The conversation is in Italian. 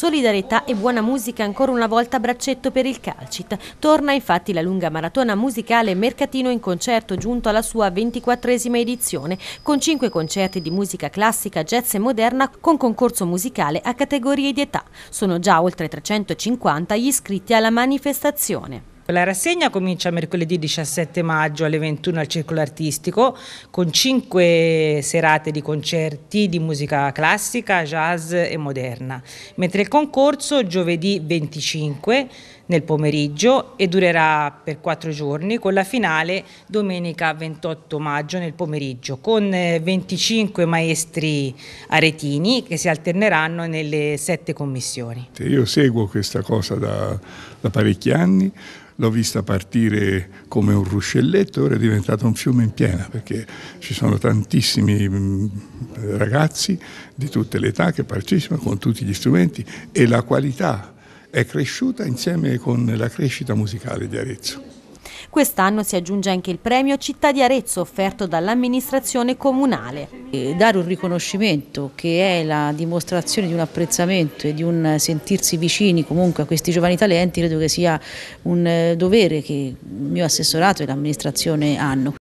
solidarietà e buona musica ancora una volta a braccetto per il Calcit. Torna infatti la lunga maratona musicale Mercatino in concerto giunto alla sua 24esima edizione, con 5 concerti di musica classica, jazz e moderna con concorso musicale a categorie di età. Sono già oltre 350 gli iscritti alla manifestazione. La rassegna comincia mercoledì 17 maggio alle 21 al Circolo Artistico con 5 serate di concerti di musica classica, jazz e moderna, mentre il concorso giovedì 25 nel pomeriggio e durerà per quattro giorni con la finale domenica 28 maggio nel pomeriggio con 25 eh, maestri aretini che si alterneranno nelle sette commissioni. Io seguo questa cosa da, da parecchi anni l'ho vista partire come un ruscelletto, ora è diventato un fiume in piena perché ci sono tantissimi mm, ragazzi di tutte le età che partecipano con tutti gli strumenti e la qualità è cresciuta insieme con la crescita musicale di Arezzo. Quest'anno si aggiunge anche il premio Città di Arezzo offerto dall'amministrazione comunale. Dare un riconoscimento che è la dimostrazione di un apprezzamento e di un sentirsi vicini comunque a questi giovani talenti credo che sia un eh, dovere che il mio assessorato e l'amministrazione hanno.